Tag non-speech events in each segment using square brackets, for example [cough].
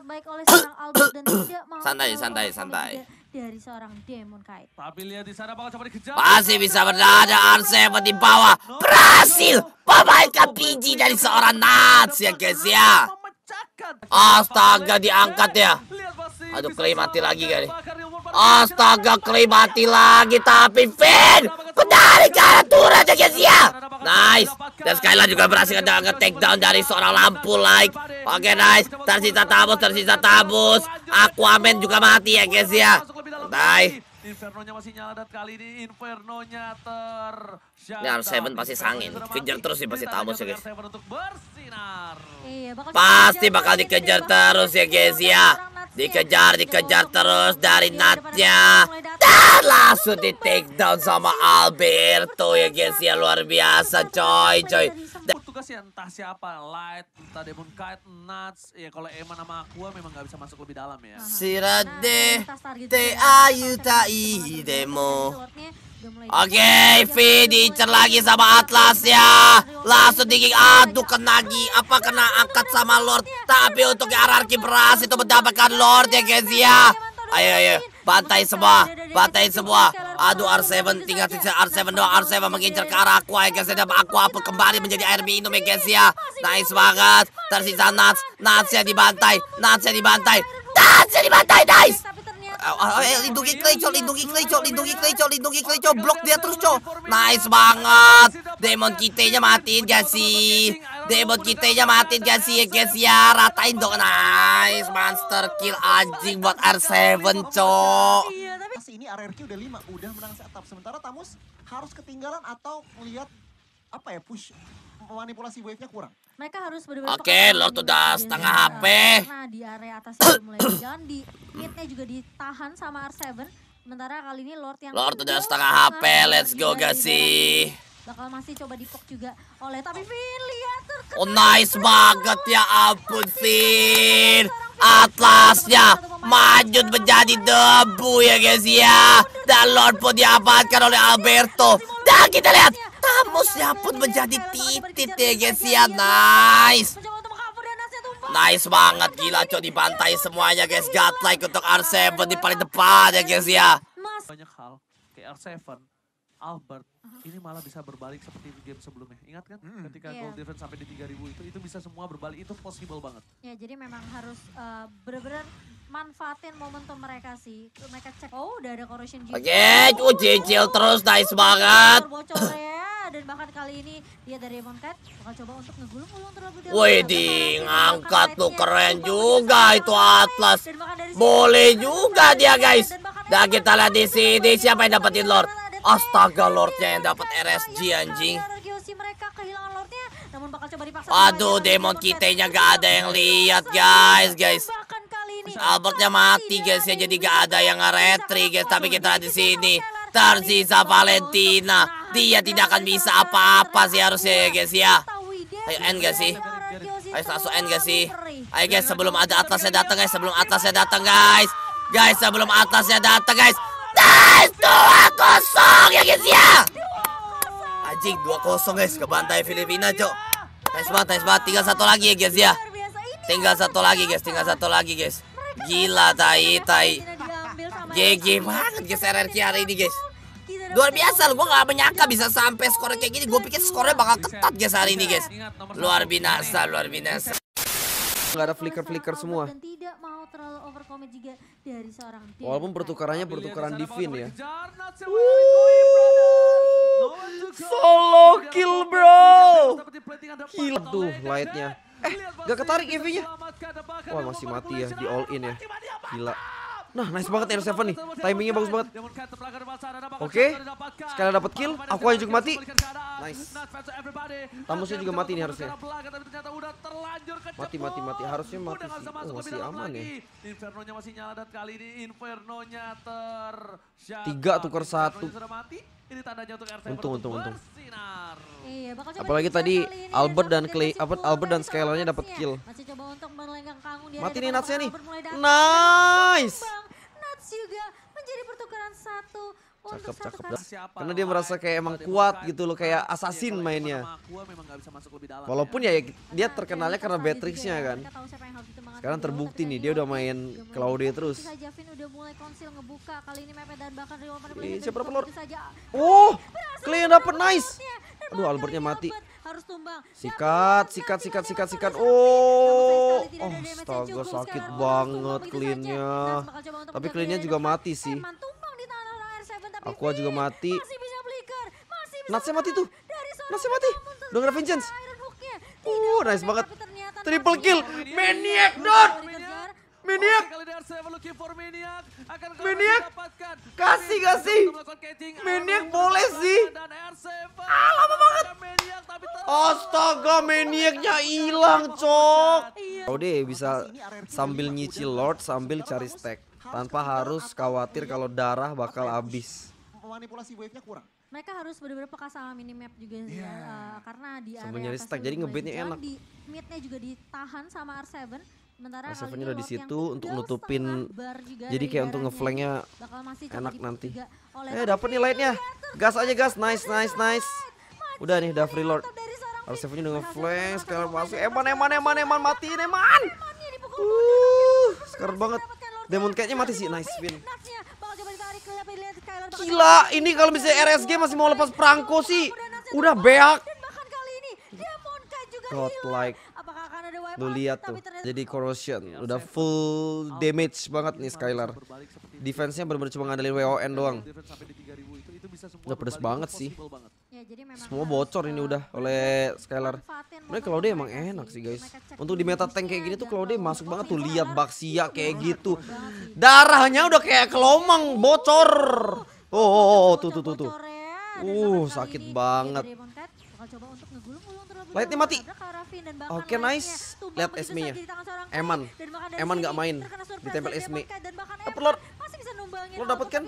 sangat baik oleh seorang Albert dan [coughs] tidak mau santai santai santai dari seorang demon kait. Tapi lihat di sana bakal coba dikejar. pasti bisa berada Arsep di bawah. Berhasil memainkan biji dari seorang Nats ya guys ya. Astaga diangkat ya. Aduh klaim mati lagi kali. Astaga klaim mati lagi tapi Finn menarik Kezia. Nice. Dan Skylar juga berhasil nge takedown dari seorang lampu like. Oke okay, nice. Tersisa tabus, tersisa tabus. Aquaman juga mati ya Kezia. Ya. Nice. Infernonya masih nyala dan kali ini Infernonya ter... Ini r Seven pasti sangin, kejar terus sih pasti tamus ya guys. Iya, pasti bakal dikejar terus ya guys ya. Dikejar, dikejar terus dari Natnya. Dan langsung di take down sama Alberto ya guys ya luar biasa coy coy. Tugasnya entah siapa, Light, entah Demon Kite, Nuts, ya kalau Eman sama Aqua memang gak bisa masuk lebih dalam ya. Sirade, T.A.U.T.I. Demo. Oke, V diincer lagi sama Atlas ya. Langsung digigit. Aduh, kena lagi. Apa kena angkat sama Lord? Tapi untuk hierarki beras itu mendapatkan Lord ya guys ya. Ayo, ayo. Bantai semua. Bantai semua. Aduh, R7 tinggal sisa R7 doang. R7 mengincar ke arah aku. Ayo, ya, guys. Ya. Dan aku apa kembali menjadi air minum ya guys ya. Nice banget. Tersisa Nats. Natsnya dibantai. Natsnya dibantai. Natsnya dibantai, nice lindungi Clay co, lindungi Clay co, lindungi Clay co, lindungi Clay co, blok dia terus co. Nice banget. Demon kitenya matiin gak sih? Demon kitenya matiin gak sih ya guys ya? Ratain dong. Nice monster kill anjing buat R7 co. Iya, ini RRQ udah 5, udah menang setup. Sementara Tamus harus ketinggalan atau melihat apa ya push manipulasi wave-nya kurang. Mereka harus benar Oke, okay, Lord udah setengah HP. Nah, di area atas itu mulai [coughs] jalan di hitnya juga ditahan sama R7. Sementara kali ini Lord yang Lord udah setengah HP. Let's go guys sih. Bakal masih coba dipok juga oleh tapi Vin lihat ya, terkena. Oh nice banget ya ampun Vin. Atlasnya maju menjadi debu ya guys ya. Dan Lord pun diamankan oleh Alberto. Dan kita lihat Tamusnya pun menjadi titit ya guys ya. Iya, iya, nice. Iya, nice banget gila cok dibantai semuanya guys. Godlike untuk R7 di paling depan ya guys ya. Banyak hal kayak R7 Albert ini malah bisa berbalik seperti game sebelumnya. Ingat kan mm. ketika yeah. goal difference sampai di 3000 itu itu bisa semua berbalik itu possible banget. Ya, yeah, jadi memang harus uh, eh, benar-benar manfaatin momentum mereka sih. Mereka cek oh udah ada corrosion gitu. Oke, okay, oh, cicil oh, terus oh, nice oh, oh, banget. Ya. dan bahkan kali ini dia dari Monkat bakal coba untuk ngegulung-gulung terlebih dahulu. Wih, di ngangkat keren juga itu Atlas. Boleh juga dia guys. Nah kita lihat di sini siapa yang dapetin Lord. Astaga lordnya yang dapat RSG anjing. Waduh Aduh, demon kitenya gak ada yang lihat guys, guys. Albertnya mati guys ya, jadi gak ada yang retri guys, tapi kita di sini. Tersisa Valentina, dia tidak akan bisa apa-apa sih harusnya ya guys ya. Ayo end guys sih? Ayo langsung end guys sih? Ayo guys sebelum ada atasnya datang guys, sebelum atasnya datang guys. Guys sebelum atasnya datang guys. Nice! 2 kosong ya guys ya Anjing dua kosong guys ke bantai Filipina cok tes banget tes banget tinggal satu lagi ya guys ya Tinggal satu lagi guys tinggal satu lagi guys Gila tai tai GG banget guys RRQ hari ini guys Luar biasa gue gak menyangka bisa sampai skor kayak gini Gue pikir skornya bakal ketat guys hari ini guys Luar binasa luar binasa Gak ada flicker-flicker semua mau terlalu overcommit juga dari seorang tim. Walaupun pertukarannya pertukaran iya, Divin ya. Solo kill bro. Kill tuh lightnya. Eh, eh gak ketarik EV-nya. Wah masih mati ya di all in ya. Gila. Nah, nice banget Air ya, 7 nih. Timingnya bagus banget. Oke. Okay. Sekali dapat kill, aku aja juga mati. Nice. Tamusnya juga mati nih harusnya. Mati, mati, mati. Harusnya mati sih. Oh, masih aman ya. Infernonya masih nyala dan kali ini Infernonya ter... Tiga tukar satu. Ini tandanya untuk RT untung, untung, untung. bersinar. Iya, bakal coba Apalagi tadi ya. Albert dan Clay, Albert, Albert dan Skylernya dapat kill. Masih coba untuk melenggang kangung dia. Mati nih Natsnya nih. Nice. Nats juga menjadi pertukaran satu cakep cakep dah. Karena dia merasa kayak emang kuat kan? gitu loh kayak assassin mainnya. Ya. Walaupun ya dia terkenalnya karena Beatrixnya kan. Sekarang terbukti nih dia udah main Claudia terus. Siapa Oh, clean dapat nice. Aduh Albertnya mati. Harus tumbang. Sikat, sikat, sikat, sikat, sikat. Oh, oh, astaga sakit banget cleannya. Tapi cleannya juga mati sih. Aku juga mati. Natsnya mati tuh. Natsnya mati. Dongra Vengeance. Uh, nice banget. Triple kill. Maniac, Dot. Maniac. Maniac. Kasih, kasih. Maniac boleh sih. Ah, lama banget. Astaga, maniacnya hilang, cok. Rode iya. bisa sambil nyicil Lord, sambil cari stack. Tanpa harus khawatir kalau darah bakal habis manipulasi wave-nya kurang. Mereka harus benar-benar peka sama minimap juga sih yeah. ya. Uh, karena di area atas stack jadi ngebeatnya enak. Di midnya juga ditahan sama R7. Sementara r 7 udah di situ untuk nutupin. Jadi kayak untuk ngeflanknya enak nanti. Eh dapat nih lightnya. Gas aja gas. Nice nice nice. Udah nih udah free eh, eh, uh, lord. R7-nya udah ngeflank. Sekarang masuk. Eman eman eman eman matiin eman. Uh, sekarang banget. Demon cat mati sih. Nice win. Gila, ini kalau misalnya RSG masih mau lepas perangko sih. Udah beak. Godlike. Lu lihat tuh, jadi corrosion. Udah full damage banget nih Skylar. Defense-nya benar-benar cuma ngandelin WON doang. Udah pedes banget sih. Ya, jadi memang Semua bocor ini eh, udah oleh Skylar. Mereka kalau dia emang enak sih guys. Untuk di meta tank kayak gini tuh kalau dia masuk banget tuh iya. lihat Baxia iya, kayak gitu. Darahnya udah kayak kelomang iya, bocor. Oh, oh, oh tuh tuh tuh tuh. Uh, sakit banget. Lightnya mati. Oke okay, nice. Lihat Esme-nya. Eman. Eman nggak main. Ditempel Esme. Upload bisa numbangin lo dapet kan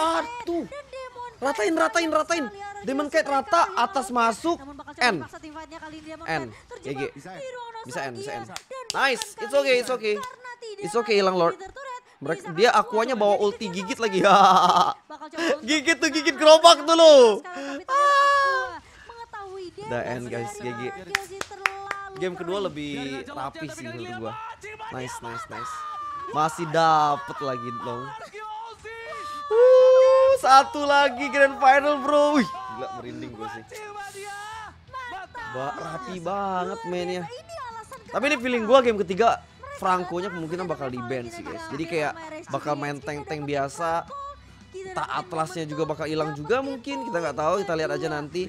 artu ratain ratain ratain demon kite rata ya. atas masuk n n GG bisa n bisa n nice it's okay it's okay it's okay hilang lord mereka dia akuanya bawa ulti gigit lagi ya gigit tuh gigit gerobak tuh lo udah end guys GG game kedua lebih rapi sih menurut gua nice nice nice masih dapet lagi dong. Uh, satu lagi grand final bro. Wih, gila merinding gue sih. Ba rapi banget mainnya. Tapi ini feeling gue game ketiga franco kemungkinan bakal di ban sih guys. Jadi kayak bakal main tank-tank biasa. Tak atlasnya juga bakal hilang juga mungkin kita nggak tahu kita lihat aja nanti.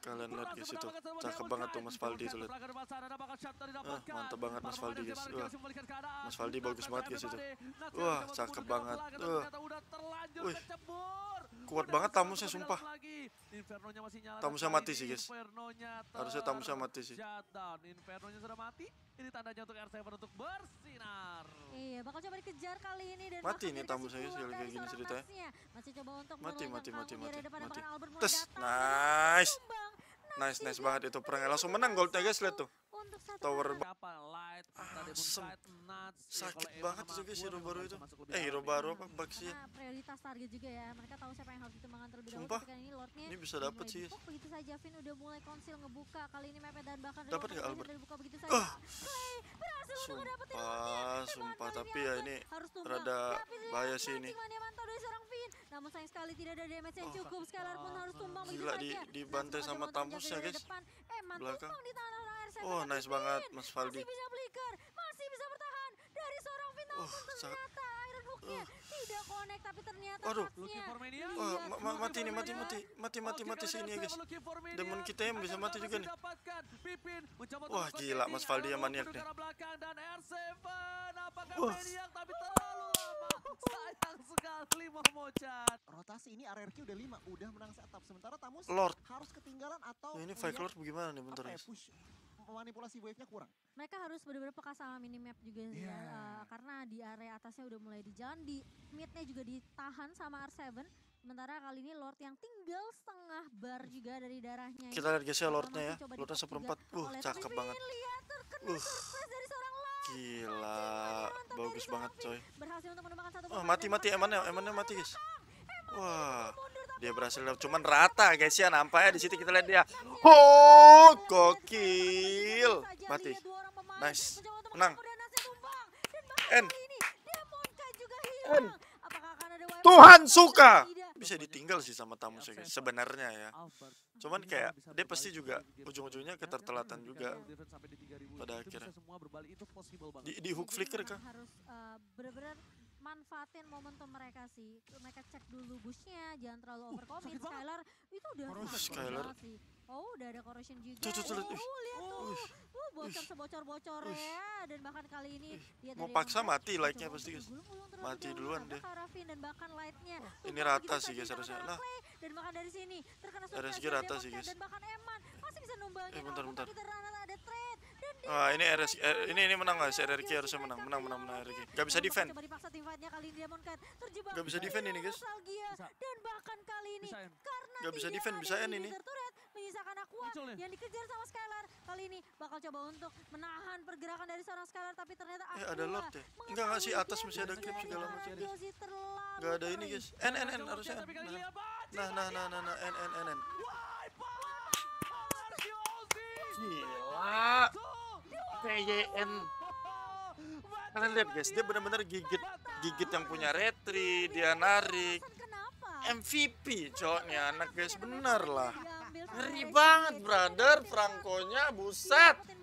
Kalian lihat guys itu cakep banget tuh Mas Valdi itu lihat. Ah, mantap banget Mas Valdi guys. Wah. Mas Valdi bagus banget guys itu. Wah, cakep banget. Wah. Wih. Kuat banget tamusnya sumpah. Tamusnya mati sih guys. Harusnya tamusnya mati sih. Infernonya sudah mati. Ini tandanya untuk R7 untuk bersinar. Iya, bakal coba dikejar kali ini dan mati nih tamusnya guys kalau kayak gini ceritanya. Masih coba untuk mati mati mati mati. mati. Tes. Nice nice nice banget itu perangnya langsung menang goldnya guys lihat tuh untuk satu tower berapa light ah, sakit banget juga si hero baru itu eh hero baru apa hmm, bug sih prioritas target juga ya mereka tahu siapa yang harus ditemukan terlebih dahulu Sumpah. ini lordnya ini bisa dapat sih begitu saja Vin udah mulai konsil ngebuka kali ini mepet dan bahkan dapat nggak Albert buka begitu saja uh. sumpah sumpah tapi ya ini rada bahaya sih ini ya, namun sayang sekali tidak ada damage yang oh, cukup Skylar pun harus tumbang begitu saja dibantai sama tamusnya guys eh belakang di Oh, nice Kevin. banget Mas Faldi. Masih bisa flicker, masih bisa bertahan dari seorang final oh, uh, ternyata Iron Hooknya uh. tidak connect tapi ternyata Aduh, iya, oh, ma ma mati nih, mati, mati, mati, mati, mati sini ya guys. Demon kita yang bisa mati juga nih. Wah, gila Mas Faldi yang maniak nih. Wah. Sayang sekali Momocan. Rotasi ini RRQ udah 5, udah menang setup. Sementara Tamus Lord. harus ketinggalan atau... Nah, ini Fight Lord bagaimana nih bentar ya? Push manipulasi wave-nya kurang. Mereka harus benar-benar peka sama minimap juga yeah. ya. Uh, karena di area atasnya udah mulai di jalan, di mid-nya juga ditahan sama R7. Sementara kali ini Lord yang tinggal setengah bar juga dari darahnya. Kita ya. lihat guys ya Lordnya ya. Lordnya seperempat. Uh, cakep banget. Lihat, uh. dari seorang Lord. Gila, bagus banget coy. Berhasil untuk menemukan satu Oh, mati-mati Emannya, Emannya mati guys. Wah. Dia berhasil cuman rata guys ya nampaknya di situ kita lihat dia. Oh, gokil. Mati. Nice. Menang. N. Tuhan suka. Bisa ditinggal sih sama tamu saya sebenarnya ya. Cuman kayak dia pasti juga ujung-ujungnya ketertelatan juga pada akhirnya. Di, di hook flicker kah? Eh, manfaatin momentum mereka sih. Mereka cek dulu bushnya, jangan terlalu overcommit. Uh, Skylar itu udah Corrosion Skylar. sih. Oh, udah ada corrosion juga. Tuh, tuh, tuh, oh, uh, lihat tuh. Uh, bocor sebocor bocor ya. Dan bahkan kali ini dia mau paksa mati like-nya pasti guys. Mati duluan deh. Karafin dan bahkan light-nya. ini gitu rata sih guys harusnya. Nah. Dan bahkan dari sini terkena dari segi rata sih guys. Dan bahkan Eman bisa numbangin eh, bentar, bentar. ada trade ah, ini RS eh, ini ini menang guys RRQ harusnya menang menang menang menang RRQ nggak bisa defend coba dipaksa tim nya kali ini Diamondkan terjebak nggak bisa defend ini guys dan bahkan kali ini karena nggak bisa defend bisa end ini menyisakan Aqua ya? yang dikejar sama Skylar kali ini bakal coba untuk menahan pergerakan dari seorang Skylar tapi ternyata eh, ada lock ya. enggak enggak sih atas masih ada cap segala macam guys enggak ada ini guys n n n harusnya nah nah, nah nah nah nah nah n n n n Gila. PYN. Kalian lihat guys, dia benar-benar gigit gigit yang punya retri, dia narik. MVP cowoknya anak guys, bener lah. Ngeri banget brother, Frankonya buset.